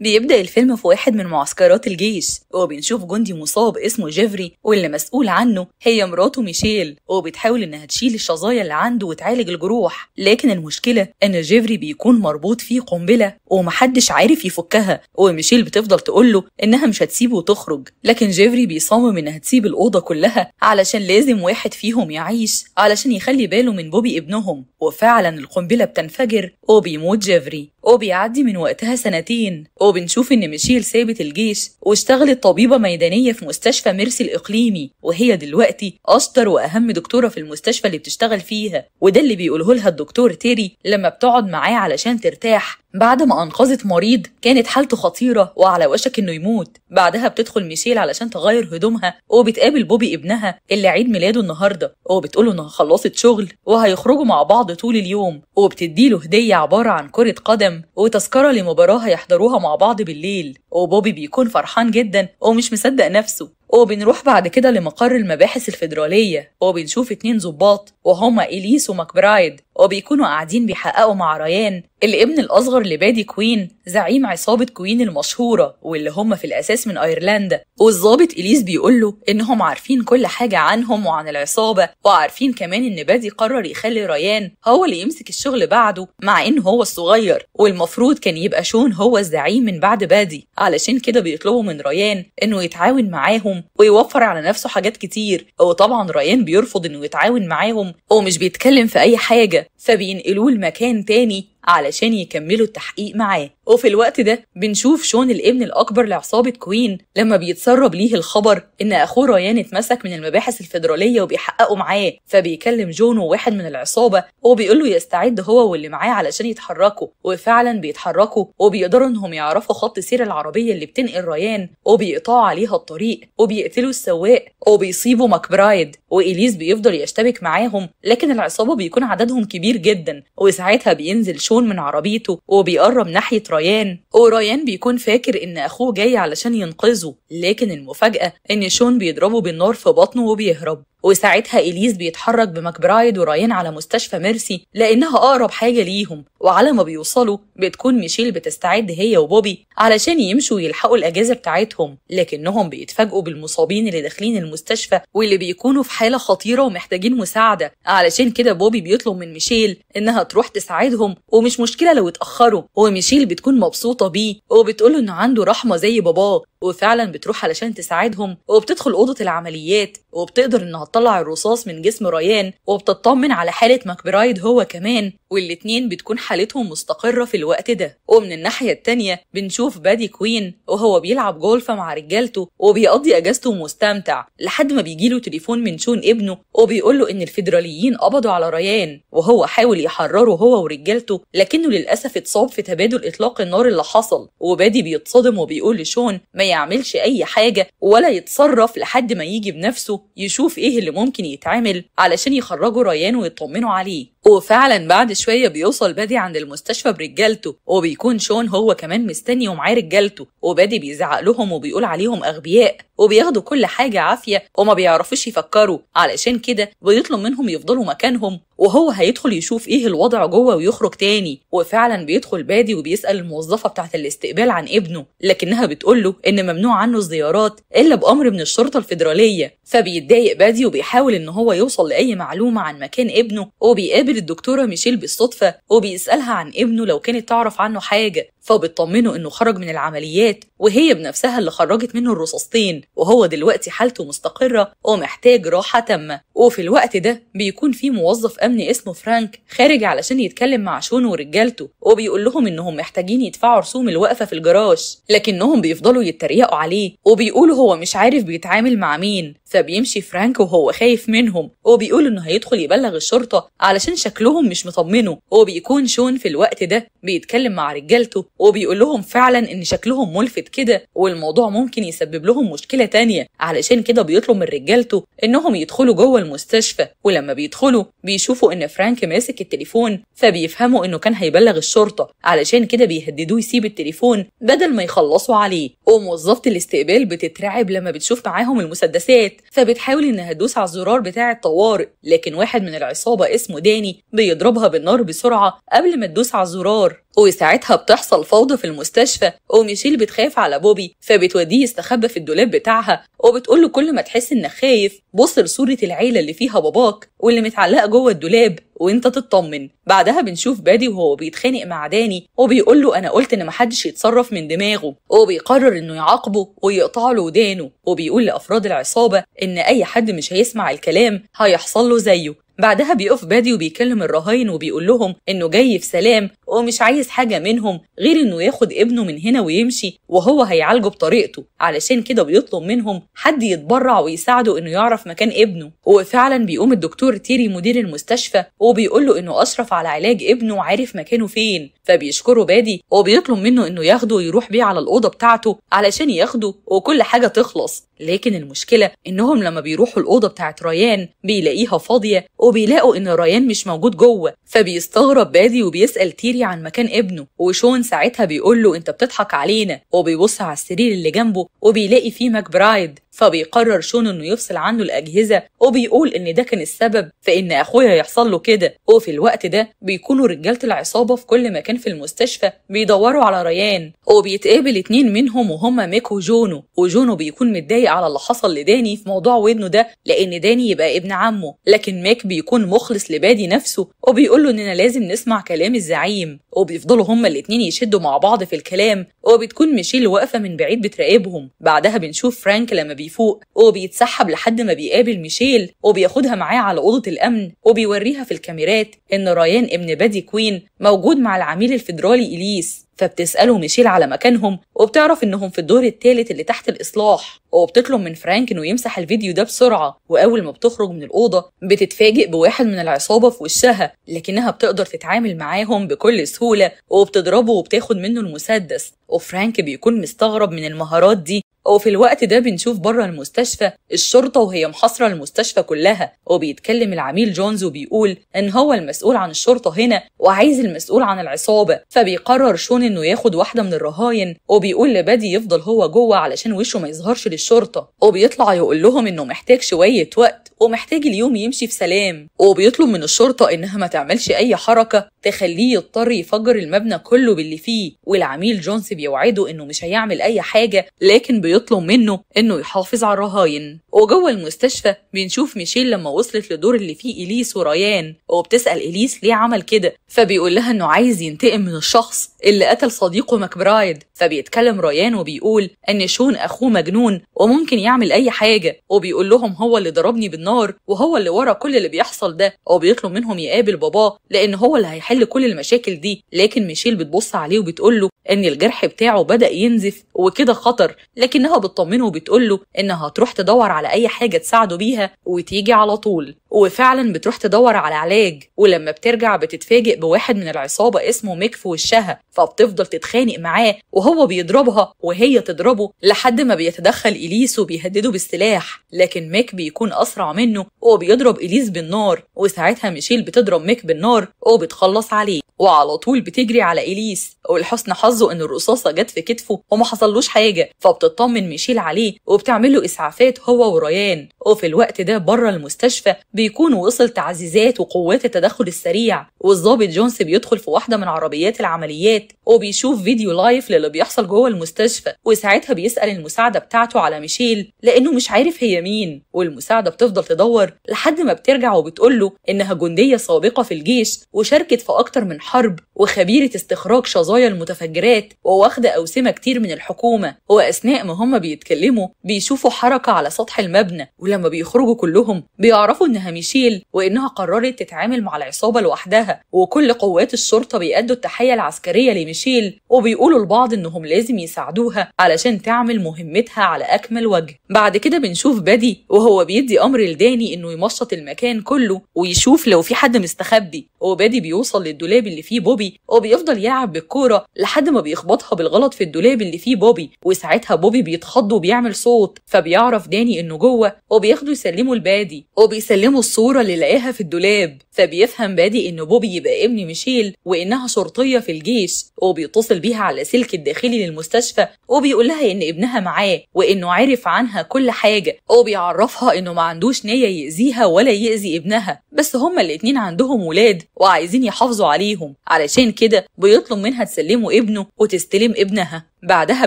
بيبدأ الفيلم في واحد من معسكرات الجيش وبنشوف جندي مصاب اسمه جيفري واللي مسؤول عنه هي مراته ميشيل وبتحاول انها تشيل الشظايا اللي عنده وتعالج الجروح لكن المشكلة ان جيفري بيكون مربوط فيه قنبلة ومحدش عارف يفكها وميشيل بتفضل تقوله انها مش هتسيبه وتخرج لكن جيفري بيصمم انها تسيب الأوضة كلها علشان لازم واحد فيهم يعيش علشان يخلي باله من بوبي ابنهم وفعلا القنبلة بتنفجر وبيموت جيفري وبيعدي من وقتها سنتين وبنشوف إن ميشيل سابت الجيش واشتغلت طبيبة ميدانية في مستشفى ميرسي الإقليمي وهي دلوقتي أشطر وأهم دكتورة في المستشفى اللي بتشتغل فيها وده اللي بيقوله لها الدكتور تيري لما بتقعد معاه علشان ترتاح بعد ما أنقذت مريض كانت حالته خطيرة وعلى وشك إنه يموت بعدها بتدخل ميشيل علشان تغير هدومها وبتقابل بوبي ابنها اللي عيد ميلاده النهاردة وبتقوله إنها خلصت شغل وهيخرجوا مع بعض طول اليوم وبتديله هدية عبارة عن كرة قدم وتذكرة لمباراة هيحضروها مع بعض بالليل وبوبي بيكون فرحان جدا ومش مصدق نفسه وبنروح بعد كده لمقر المباحث الفيدرالية وبنشوف اتنين ظباط وهما إليس وماكبرايد وبيكونوا قاعدين بيحققوا مع ريان الابن الأصغر لبادي كوين زعيم عصابة كوين المشهورة واللي هم في الأساس من أيرلندا والظابط إليس بيقول له إنهم عارفين كل حاجة عنهم وعن العصابة وعارفين كمان إن بادي قرر يخلي ريان هو اللي يمسك الشغل بعده مع إن هو الصغير والمفروض كان يبقى شون هو الزعيم من بعد بادي علشان كده بيطلبوا من ريان إنه يتعاون معاهم ويوفر على نفسه حاجات كتير وطبعا ريان بيرفض إنه يتعاون معاهم ومش بيتكلم في أي حاجة فبينقلوه لمكان تاني علشان يكملوا التحقيق معاه وفي الوقت ده بنشوف شون الابن الأكبر لعصابة كوين لما بيتسرب ليه الخبر إن أخوه ريان اتمسك من المباحث الفيدرالية وبيحققوا معاه فبيكلم جون وواحد من العصابة وبيقول له يستعد هو واللي معاه علشان يتحركوا وفعلا بيتحركوا وبيقدروا إنهم يعرفوا خط سير العربية اللي بتنقل ريان وبيقطعوا عليها الطريق وبيقتلوا السواق وبيصيبوا ماكبرايد واليس بيفضل يشتبك معاهم لكن العصابة بيكون عددهم كبير جدا وساعتها بينزل شون بيطول من عربيته وبيقرب ناحية ريان وريان بيكون فاكر إن أخوه جاي علشان ينقذه لكن المفاجأة إن شون بيضربه بالنار في بطنه وبيهرب وساعتها إليز بيتحرك بمكبرايد ورايان على مستشفى ميرسي لأنها أقرب حاجة ليهم وعلى ما بيوصلوا بتكون ميشيل بتستعد هي وبوبي علشان يمشوا يلحقوا الأجازة بتاعتهم لكنهم بيتفاجئوا بالمصابين اللي داخلين المستشفى واللي بيكونوا في حالة خطيرة ومحتاجين مساعدة علشان كده بوبي بيطلب من ميشيل إنها تروح تساعدهم ومش مشكلة لو اتأخروا وميشيل بتكون مبسوطة بيه وبتقوله إنه عنده رحمة زي باباه وفعلا بتروح علشان تساعدهم وبتدخل اوضه العمليات وبتقدر انها تطلع الرصاص من جسم ريان وبتطمن على حاله ماكبرايد هو كمان والاتنين بتكون حالتهم مستقره في الوقت ده ومن الناحيه التانيه بنشوف بادي كوين وهو بيلعب جولف مع رجالته وبيقضي اجازته مستمتع لحد ما بيجيله تليفون من شون ابنه وبيقول له ان الفيدراليين قبضوا على ريان وهو حاول يحرره هو ورجالته لكنه للاسف اتصاب في تبادل اطلاق النار اللي حصل وبادي بيتصدم وبيقول لشون ما يعملش اي حاجه ولا يتصرف لحد ما يجي بنفسه يشوف ايه اللي ممكن يتعمل علشان يخرجوا ريان ويطمنوا عليه وفعلا بعد شوية بيوصل بادي عند المستشفى برجالته وبيكون شون هو كمان مستني ومعاه رجالته وبادي بيزعق لهم وبيقول عليهم أغبياء وبياخدوا كل حاجة عافية وما بيعرفوش يفكروا علشان كده بيطلب منهم يفضلوا مكانهم وهو هيدخل يشوف ايه الوضع جوه ويخرج تاني وفعلا بيدخل بادي وبيسأل الموظفة بتاعت الاستقبال عن ابنه لكنها بتقول له ان ممنوع عنه الزيارات الا بامر من الشرطة الفيدرالية فبيتضايق بادي وبيحاول ان هو يوصل لاي معلومة عن مكان ابنه وبيقابل الدكتورة ميشيل بالصدفة وبيسألها عن ابنه لو كانت تعرف عنه حاجة فبتطمنه انه خرج من العمليات وهي بنفسها اللي خرجت منه الرصاصتين وهو دلوقتي حالته مستقره ومحتاج راحه تامه وفي الوقت ده بيكون في موظف امن اسمه فرانك خارج علشان يتكلم مع شون ورجالته وبيقول لهم انهم محتاجين يدفعوا رسوم الوقفه في الجراج لكنهم بيفضلوا يتريقوا عليه وبيقولوا هو مش عارف بيتعامل مع مين فبيمشي فرانك وهو خايف منهم وبيقول انه هيدخل يبلغ الشرطه علشان شكلهم مش مطمنه وبيكون شون في الوقت ده بيتكلم مع رجالته وبيقول لهم فعلا ان شكلهم ملفت كده والموضوع ممكن يسبب لهم مشكله تانية علشان كده بيطلب من رجالته انهم يدخلوا جوه المستشفى ولما بيدخلوا بيشوفوا ان فرانك ماسك التليفون فبيفهموا انه كان هيبلغ الشرطه علشان كده بيهددوه يسيب التليفون بدل ما يخلصوا عليه وموظفه الاستقبال بتترعب لما بتشوف معاهم المسدسات فبتحاول انها تدوس على الزرار بتاع الطوارئ لكن واحد من العصابه اسمه داني بيضربها بالنار بسرعه قبل ما تدوس على الزرار وساعتها بتحصل فوضى في المستشفى وميشيل بتخاف على بوبي فبتوديه يستخبى في الدولاب بتاعها وبتقول له كل ما تحس انك خايف بص لصورة العيلة اللي فيها باباك واللي متعلقة جوه الدولاب وانت تطمن بعدها بنشوف بادي وهو بيتخانق مع داني وبيقول له انا قلت ان محدش يتصرف من دماغه وبيقرر انه يعاقبه ويقطع له ودانه وبيقول لافراد العصابه ان اي حد مش هيسمع الكلام هيحصل له زيه بعدها بيقف بادي وبيكلم الرهاين وبيقول لهم انه جاي في سلام ومش عايز حاجه منهم غير انه ياخد ابنه من هنا ويمشي وهو هيعالجه بطريقته علشان كده بيطلب منهم حد يتبرع ويساعده انه يعرف مكان ابنه وفعلا بيقوم الدكتور تيري مدير المستشفى وبيقول له انه اشرف على علاج ابنه وعارف مكانه فين فبيشكره بادي وبيطلب منه انه ياخده ويروح بيه على الاوضه بتاعته علشان ياخده وكل حاجه تخلص لكن المشكله انهم لما بيروحوا الاوضه بتاعت ريان بيلاقيها فاضيه وبيلاقوا إن ريان مش موجود جوه فبيستغرب بادي وبيسأل تيري عن مكان ابنه وشون ساعتها بيقول له أنت بتضحك علينا وبيبص على السرير اللي جنبه وبيلاقي فيه ماكبرايد فبيقرر شون انه يفصل عنه الاجهزه وبيقول ان ده كان السبب في ان اخويا يحصل له كده وفي الوقت ده بيكونوا رجاله العصابه في كل مكان في المستشفى بيدوروا على ريان وبيتقابل اتنين منهم وهما ميك وجونو وجونو بيكون متضايق على اللي حصل لداني في موضوع ودنه ده لان داني يبقى ابن عمه لكن ميك بيكون مخلص لبادي نفسه وبيقول له اننا لازم نسمع كلام الزعيم وبيفضلوا هما الاتنين يشدوا مع بعض في الكلام وبتكون ميشيل واقفة من بعيد بتراقبهم بعدها بنشوف فرانك لما بيفوق وبيتسحب لحد ما بيقابل ميشيل وبياخدها معاه على أوضة الأمن وبيوريها في الكاميرات إن رايان ابن بادي كوين موجود مع العميل الفيدرالي إليس فبتسأله ميشيل على مكانهم وبتعرف إنهم في الدور التالت اللي تحت الإصلاح وبتطلب من فرانك إنه يمسح الفيديو ده بسرعة وأول ما بتخرج من الأوضة بتتفاجئ بواحد من العصابة في وشها لكنها بتقدر تتعامل معاهم بكل سهولة وبتضربه وبتاخد منه المسدس وفرانك بيكون مستغرب من المهارات دي وفي الوقت ده بنشوف بره المستشفى الشرطه وهي محاصره المستشفى كلها وبيتكلم العميل جونز وبيقول ان هو المسؤول عن الشرطه هنا وعايز المسؤول عن العصابه فبيقرر شون انه ياخد واحده من الرهاين وبيقول لبادي يفضل هو جوه علشان وشه ما يظهرش للشرطه وبيطلع يقول لهم انه محتاج شويه وقت ومحتاج اليوم يمشي في سلام وبيطلب من الشرطة إنها ما تعملش أي حركة تخليه يضطر يفجر المبنى كله باللي فيه والعميل جونز بيوعده إنه مش هيعمل أي حاجة لكن بيطلب منه إنه يحافظ على الرهاين وجوه المستشفى بنشوف ميشيل لما وصلت لدور اللي فيه إليس وريان وبتسأل إليس ليه عمل كده فبيقول لها إنه عايز ينتقم من الشخص اللي قتل صديقه ماكبرايد فبيتكلم ريان وبيقول ان شون اخوه مجنون وممكن يعمل اي حاجه وبيقول لهم هو اللي ضربني بالنار وهو اللي ورا كل اللي بيحصل ده وبيطلب منهم يقابل باباه لان هو اللي هيحل كل المشاكل دي لكن ميشيل بتبص عليه وبتقول له ان الجرح بتاعه بدا ينزف وكده خطر لكنها بتطمنه وبتقول له انها هتروح تدور على اي حاجه تساعده بيها وتيجي على طول وفعلا بتروح تدور على علاج ولما بترجع بتتفاجئ بواحد من العصابه اسمه ميك في وشها فبتفضل تتخانق معاه وهو وهو بيضربها وهي تضربه لحد ما بيتدخل إليس وبيهدده بالسلاح لكن ميك بيكون أسرع منه وبيضرب إليس بالنار وساعتها ميشيل بتضرب ميك بالنار وبتخلص عليه وعلى طول بتجري على إليس ولحسن حظه إن الرصاصة جت في كتفه وما حصلوش حاجة فبتطمن ميشيل عليه وبتعمل له إسعافات هو وريان وفي الوقت ده بره المستشفى بيكون وصل تعزيزات وقوات التدخل السريع والظابط جونس بيدخل في واحدة من عربيات العمليات وبيشوف فيديو لايف للي بيحصل جوه المستشفى وساعتها بيسأل المساعدة بتاعته على ميشيل لأنه مش عارف هي مين والمساعدة بتفضل تدور لحد ما بترجع وبتقول له إنها جندية سابقة في الجيش وشاركت في أكتر من حرب وخبيرة استخراج شظايا المتفجرات وواخدة أوسمة كتير من الحكومة وأثناء ما هم بيتكلموا بيشوفوا حركة على سطح المبنى ولما بيخرجوا كلهم بيعرفوا إنها ميشيل وإنها قررت تتعامل مع العصابة لوحدها وكل قوات الشرطة بيأدوا التحية العسكرية لميشيل وبيقولوا لبعض إن انهم لازم يساعدوها علشان تعمل مهمتها على اكمل وجه بعد كده بنشوف بادي وهو بيدي امر لداني انه يمشط المكان كله ويشوف لو في حد مستخبي وبادي بيوصل للدولاب اللي فيه بوبي وبيفضل يلعب بالكوره لحد ما بيخبطها بالغلط في الدولاب اللي فيه بوبي وساعتها بوبي بيتخض وبيعمل صوت فبيعرف داني انه جوه وبياخده يسلمه لبادي وبيسلمه الصوره اللي لقاها في الدولاب فبيفهم بادي ان بوبي يبقى ابن ميشيل وانها شرطيه في الجيش وبيتصل بيها على سلك الداخل الداخلي للمستشفى وبيقول لها ان ابنها معاه وانه عرف عنها كل حاجه وبيعرفها انه ما عندوش نيه يأذيها ولا يأذي ابنها بس هما الاتنين عندهم ولاد وعايزين يحافظوا عليهم علشان كده بيطلب منها تسلمه ابنه وتستلم ابنها بعدها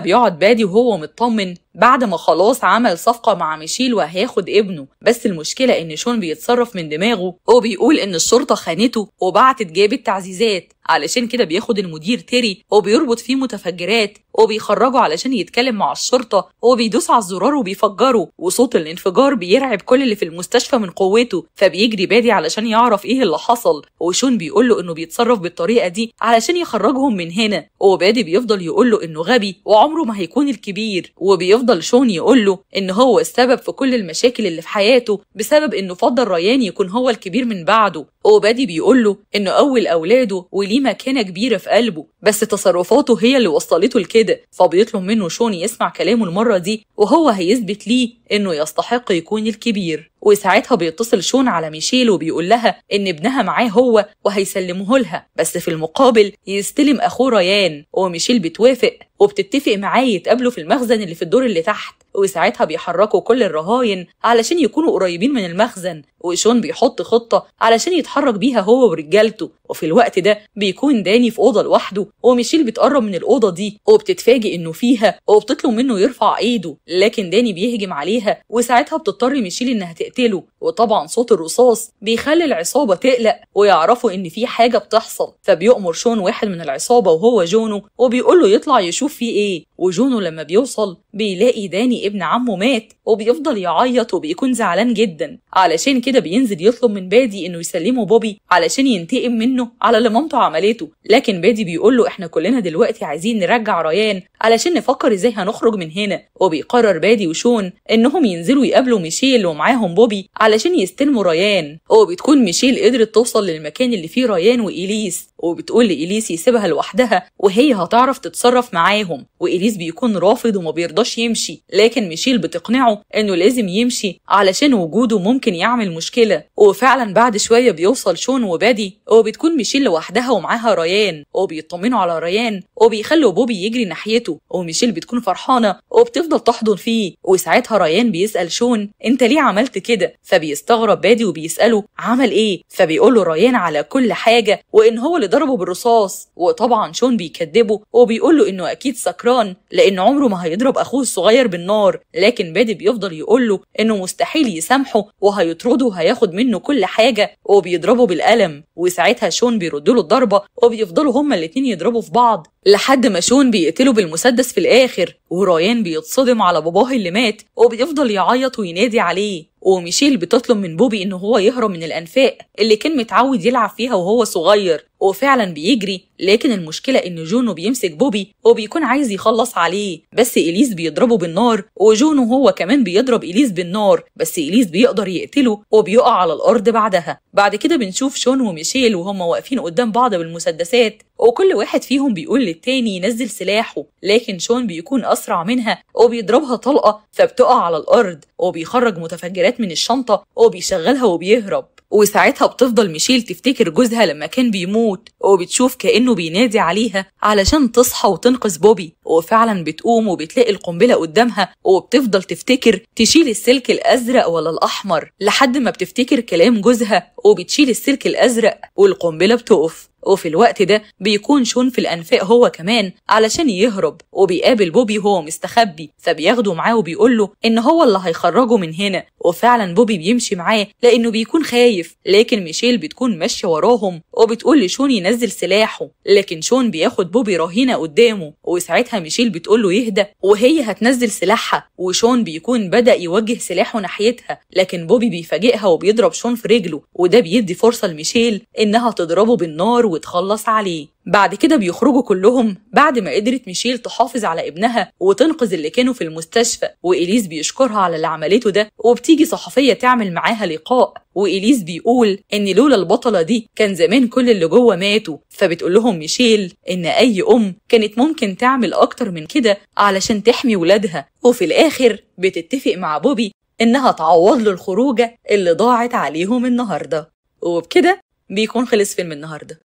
بيقعد بادي وهو مطمن بعد ما خلاص عمل صفقة مع ميشيل وهياخد ابنه بس المشكلة إن شون بيتصرف من دماغه وبيقول إن الشرطة خانته وبعتت جابت تعزيزات علشان كده بياخد المدير تيري وبيربط فيه متفجرات وبيخرجه علشان يتكلم مع الشرطة وبيدوس على الزرار وبيفجره وصوت الانفجار بيرعب كل اللي في المستشفى من قوته فبيجري بادي علشان يعرف ايه اللي حصل وشون بيقول له انه بيتصرف بالطريقة دي علشان يخرجهم من هنا وبادي بيفضل يقول له انه غبي وعمره ما هيكون الكبير وبيفضل يفضل شون يقول له ان هو السبب في كل المشاكل اللي في حياته بسبب انه فضل ريان يكون هو الكبير من بعده اوبادي بيقول له انه اول اولاده وليه مكانه كبيره في قلبه بس تصرفاته هي اللي وصلته لكده فبيطلب منه شون يسمع كلامه المره دي وهو هيثبت ليه انه يستحق يكون الكبير وساعتها بيتصل شون على ميشيل وبيقول لها إن ابنها معاه هو وهيسلمه لها بس في المقابل يستلم أخوه ريان وميشيل بتوافق وبتتفق معاه يتقابلوا في المخزن اللي في الدور اللي تحت وساعتها بيحركوا كل الرهاين علشان يكونوا قريبين من المخزن وشون بيحط خطة علشان يتحرك بيها هو ورجالته وفي الوقت ده بيكون داني في أوضة لوحده وميشيل بتقرب من الأوضة دي وبتتفاجئ إنه فيها وبتطلب منه يرفع إيده لكن داني بيهجم عليها وساعتها بتضطر ميشيل إنها تقتله وطبعا صوت الرصاص بيخلي العصابة تقلق ويعرفوا إن في حاجة بتحصل فبيؤمر شون واحد من العصابة وهو جونو وبيقول له يطلع يشوف فيه إيه وجونو لما بيوصل بيلاقي داني ابن عمه مات وبيفضل يعيط وبيكون زعلان جدا علشان كده كده بينزل يطلب من بادي انه يسلمه بوبي علشان ينتقم منه على اللي مامته عملته لكن بادي بيقول له احنا كلنا دلوقتي عايزين نرجع ريان علشان نفكر ازاي هنخرج من هنا وبيقرر بادي وشون انهم ينزلوا يقابلوا ميشيل ومعاهم بوبي علشان يستلموا ريان وبتكون ميشيل قدرت توصل للمكان اللي فيه ريان وإليس وبتقول لإليس يسيبها لوحدها وهي هتعرف تتصرف معاهم وإليس بيكون رافض وما بيرضاش يمشي لكن ميشيل بتقنعه انه لازم يمشي علشان وجوده ممكن يعمل المشكله وفعلا بعد شويه بيوصل شون وبادي وبتكون ميشيل لوحدها ومعاها ريان وبيطمنوا على ريان وبيخلوا بوبي يجري ناحيته وميشيل بتكون فرحانه وبتفضل تحضن فيه وساعتها ريان بيسال شون انت ليه عملت كده فبيستغرب بادي وبيساله عمل ايه فبيقول له ريان على كل حاجه وان هو اللي ضربه بالرصاص وطبعا شون بيكذبه وبيقول له انه اكيد سكران لان عمره ما هيضرب اخوه الصغير بالنار لكن بادي بيفضل يقول له انه مستحيل يسامحه وهيطرده هياخد منه كل حاجه وبيضربه بالقلم وساعتها شون بيردله الضربه وبيفضلوا هما الاتنين يضربوا في بعض لحد ما شون بيقتله بالمسدس في الاخر ورايان بيتصدم على باباه اللي مات وبيفضل يعيط وينادي عليه وميشيل بتطلب من بوبي ان هو يهرب من الانفاق اللي كان متعود يلعب فيها وهو صغير وفعلا بيجري لكن المشكلة إن جونو بيمسك بوبي وبيكون عايز يخلص عليه بس إليس بيضربه بالنار وجونو هو كمان بيضرب إليس بالنار بس إليس بيقدر يقتله وبيقع على الأرض بعدها بعد كده بنشوف شون وميشيل وهم واقفين قدام بعض بالمسدسات وكل واحد فيهم بيقول للتاني ينزل سلاحه لكن شون بيكون أسرع منها وبيضربها طلقة فبتقع على الأرض وبيخرج متفجرات من الشنطة وبيشغلها وبيهرب وساعتها بتفضل ميشيل تفتكر جوزها لما كان بيموت وبتشوف كأنه بينادي عليها علشان تصحى وتنقذ بوبي وفعلا بتقوم وبتلاقي القنبلة قدامها وبتفضل تفتكر تشيل السلك الأزرق ولا الأحمر لحد ما بتفتكر كلام جوزها وبتشيل السلك الأزرق والقنبلة بتقف وفي الوقت ده بيكون شون في الأنفاق هو كمان علشان يهرب وبيقابل بوبي وهو مستخبي فبياخده معاه وبيقول له إن هو اللي هيخرجه من هنا وفعلا بوبي بيمشي معاه لأنه بيكون خايف لكن ميشيل بتكون ماشية وراهم وبتقول لشون ينزل سلاحه لكن شون بياخد بوبي رهينة قدامه وساعتها ميشيل بتقول له يهدى وهي هتنزل سلاحها وشون بيكون بدأ يوجه سلاحه ناحيتها لكن بوبي بيفاجئها وبيضرب شون في رجله وده بيدي فرصة لميشيل إنها تضربه بالنار وتخلص عليه بعد كده بيخرجوا كلهم بعد ما قدرت ميشيل تحافظ على ابنها وتنقذ اللي كانوا في المستشفى وإليس بيشكرها على اللي عملته ده وبتيجي صحفية تعمل معاها لقاء وإليس بيقول إن لولا البطلة دي كان زمان كل اللي جوه ماتوا فبتقول لهم ميشيل إن أي أم كانت ممكن تعمل أكتر من كده علشان تحمي ولادها وفي الآخر بتتفق مع بوبي إنها تعوض له الخروجة اللي ضاعت عليهم النهاردة وبكده بيكون خلص فيلم النهارده